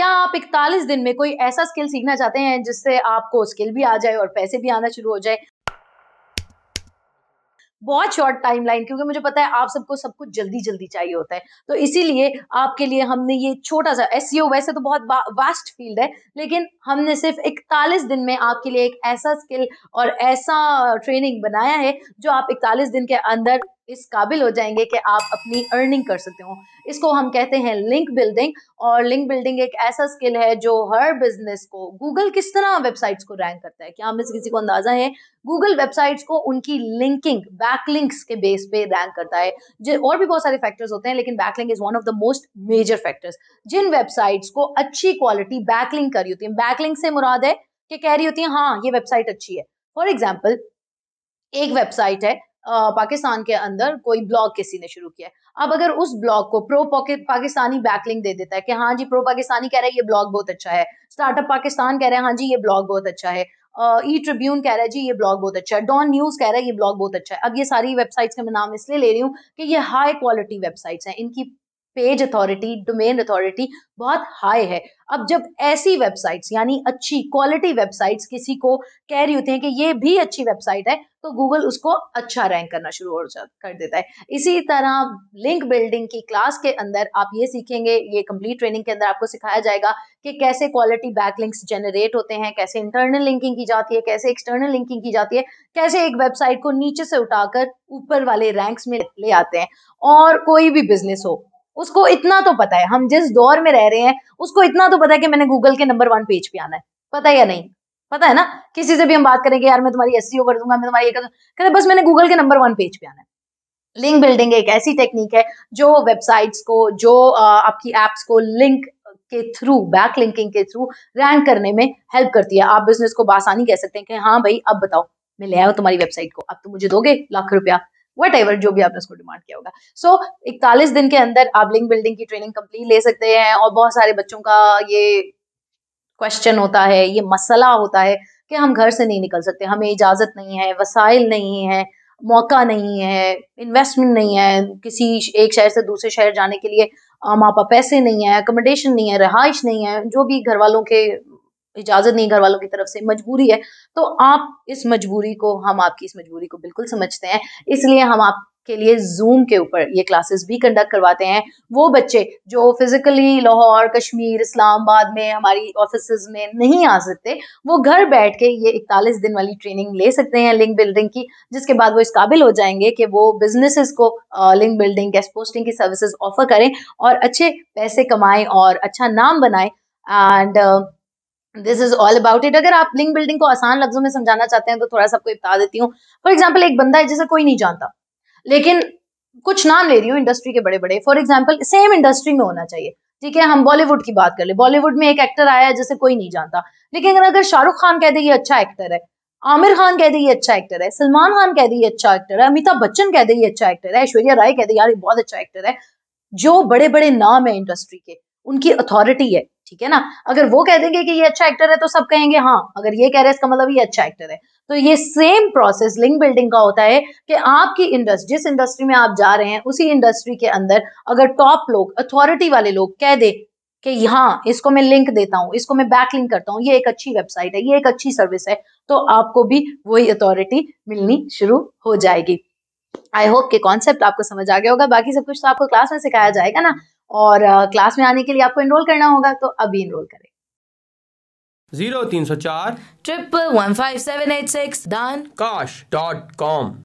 क्या आप इकतालीस दिन में कोई ऐसा स्किल सीखना चाहते हैं जिससे आपको स्किल भी आ जाए और पैसे भी आना शुरू हो जाए बहुत शॉर्ट टाइम लाइन क्योंकि मुझे पता है आप सबको सब कुछ जल्दी जल्दी चाहिए होता है तो इसीलिए आपके लिए हमने ये छोटा सा एस e वैसे तो बहुत वास्ट फील्ड है लेकिन हमने सिर्फ इकतालीस दिन में आपके लिए एक ऐसा स्किल और ऐसा ट्रेनिंग बनाया है जो आप इकतालीस दिन के अंदर इस काबिल हो जाएंगे कि आप अपनी अर्निंग कर सकते हो इसको हम कहते हैं लिंक बिल्डिंग और लिंक बिल्डिंग एक ऐसा स्किल है जो हर बिजनेस को गूगल किस तरह वेबसाइट्स को रैंक करता है क्या हमें से किसी को अंदाजा है गूगल वेबसाइट्स को उनकी लिंकिंग बैकलिंक्स के बेस पे रैंक करता है जो और भी बहुत सारे फैक्टर्स होते हैं लेकिन backlink is one of the most major factors जिन वेबसाइट्स को अच्छी क्वालिटी बैकलिंक करी होती है बैकलिंक से मुराद है कि कह रही होती है हाँ ये वेबसाइट अच्छी है फॉर एग्जाम्पल एक वेबसाइट है पाकिस्तान के अंदर कोई ब्लॉग किसी ने शुरू किया है अब अगर उस ब्लॉग को प्रो पाकिस्तानी बैकलिंग दे देता है कि हाँ जी प्रो पाकिस्तानी कह रहा है ये ब्लॉग बहुत अच्छा है स्टार्टअप पाकिस्तान कह रहे हैं हाँ जी ये ब्लॉग बहुत अच्छा है ई uh, ट्रिब्यून कह रहा है जी ये ब्लॉग बहुत अच्छा है डॉन न्यूज कह रहा है ये ब्लॉग बहुत अच्छा है अब ये सारी वेबसाइट्स का मैं नाम इसलिए ले रही हूँ कि ये हाई क्वालिटी वेबसाइट्स हैं इनकी पेज अथॉरिटी डोमेन अथॉरिटी बहुत हाई है अब जब ऐसी वेबसाइट्स यानी अच्छी क्वालिटी वेबसाइट्स किसी को कह रही होती हैं कि ये भी अच्छी वेबसाइट है तो गूगल उसको अच्छा रैंक करना शुरू हो कर देता है इसी तरह लिंक बिल्डिंग की क्लास के अंदर आप ये सीखेंगे ये कंप्लीट ट्रेनिंग के अंदर आपको सिखाया जाएगा कि कैसे क्वालिटी बैकलिंक्स जनरेट होते हैं कैसे इंटरनल लिंकिंग की जाती है कैसे एक्सटर्नल लिंकिंग की जाती है कैसे एक वेबसाइट को नीचे से उठाकर ऊपर वाले रैंक्स में ले आते हैं और कोई भी बिजनेस हो उसको इतना तो पता है हम जिस दौर में रह रहे हैं उसको इतना तो पता है कि मैंने गूगल के नंबर वन पेज पे आना है पता है या नहीं पता है ना किसी से भी हम बात करेंगे यार मैं तुम्हारी एस e कर दूंगा मैं तुम्हारी ये कर दूंगा कहते बस मैंने गूगल के नंबर वन पेज पे आना है लिंक बिल्डिंग एक ऐसी टेक्निक है जो वेबसाइट्स को जो आपकी एप्स को लिंक के थ्रू बैक लिंकिंग के थ्रू रैंक करने में हेल्प करती है आप बिजनेस को बासानी कह सकते हैं कि हाँ भाई अब बताओ मैं ले आया तुम्हारी वेबसाइट को अब तुम मुझे दोगे लाख रुपया वट एवर जो भी आपने उसको डिमांड किया होगा सो so, इकतालीस दिन के अंदर आप लिंक बिल्डिंग की ट्रेनिंग कंप्लीट ले सकते हैं और बहुत सारे बच्चों का ये क्वेश्चन होता है ये मसला होता है कि हम घर से नहीं निकल सकते हमें इजाज़त नहीं है वसाइल नहीं है मौका नहीं है इन्वेस्टमेंट नहीं है किसी एक शहर से दूसरे शहर जाने के लिए माँ पापा पैसे नहीं है अकोमोडेशन नहीं है रहाइश नहीं है जो भी घर वालों के इजाज़त नहीं घर वालों की तरफ से मजबूरी है तो आप इस मजबूरी को हम आपकी इस मजबूरी को बिल्कुल समझते हैं इसलिए हम आप के लिए जूम के ऊपर ये क्लासेस भी कंडक्ट करवाते हैं वो बच्चे जो फिजिकली लाहौर कश्मीर इस्लामाबाद में हमारी ऑफिस में नहीं आ सकते वो घर बैठ के ये इकतालीस दिन वाली ट्रेनिंग ले सकते हैं लिंक बिल्डिंग की जिसके बाद वो इस काबिल हो जाएंगे कि वो बिजनेस को लिंक बिल्डिंग गैस पोस्टिंग की सर्विसेज ऑफर करें और अच्छे पैसे कमाएं और अच्छा नाम बनाएं and this is all about it अगर आप लिंक बिल्डिंग को आसान लफ्जों में समझाना चाहते हैं तो थोड़ा सा आपको बता देती हूँ फॉर एग्जाम्पल एक बंदा है जिसे कोई नहीं जानता लेकिन कुछ नाम ले रही हूँ इंडस्ट्री के बड़े बड़े फॉर एग्जाम्पल सेम इंडस्ट्री में होना चाहिए ठीक है हम बॉलीवुड की बात कर ले बॉलीवुड में एक एक्टर आया है जिसे कोई नहीं जानता लेकिन अगर शाहरुख खान कह दे ये अच्छा एक्टर है आमिर खान कह दे ये अच्छा एक्टर है सलमान खान कह दे ये अच्छा एक्टर है अमिताभ बच्चन कह दे ये अच्छा एक्टर है ऐश्वर्या राय कह दे यार ये बहुत अच्छा एक्टर है जो बड़े बड़े नाम है इंडस्ट्री के उनकी अथॉरिटी है ठीक है ना अगर वो कह देंगे कि ये अच्छा एक्टर है तो सब कहेंगे हाँ अगर ये कह रहे हैं इसका मतलब ये अच्छा एक्टर है तो ये सेम प्रोसेस लिंक बिल्डिंग का होता है कि आपकी इंडस्ट्री जिस इंडस्ट्री में आप जा रहे हैं उसी इंडस्ट्री के अंदर अगर टॉप लोग अथॉरिटी वाले लोग कह दे कि हाँ इसको मैं लिंक देता हूँ इसको मैं बैक लिंक करता हूँ ये एक अच्छी वेबसाइट है ये एक अच्छी सर्विस है तो आपको भी वही अथॉरिटी मिलनी शुरू हो जाएगी आई होप के कॉन्सेप्ट आपको समझ आ गया होगा बाकी सब कुछ तो आपको क्लास में सिखाया जाएगा ना और क्लास में आने के लिए आपको एनरोल करना होगा तो अभी एनरोल करें जीरो तीन सौ चार triple one five seven eight six डॉन काश डॉट कॉम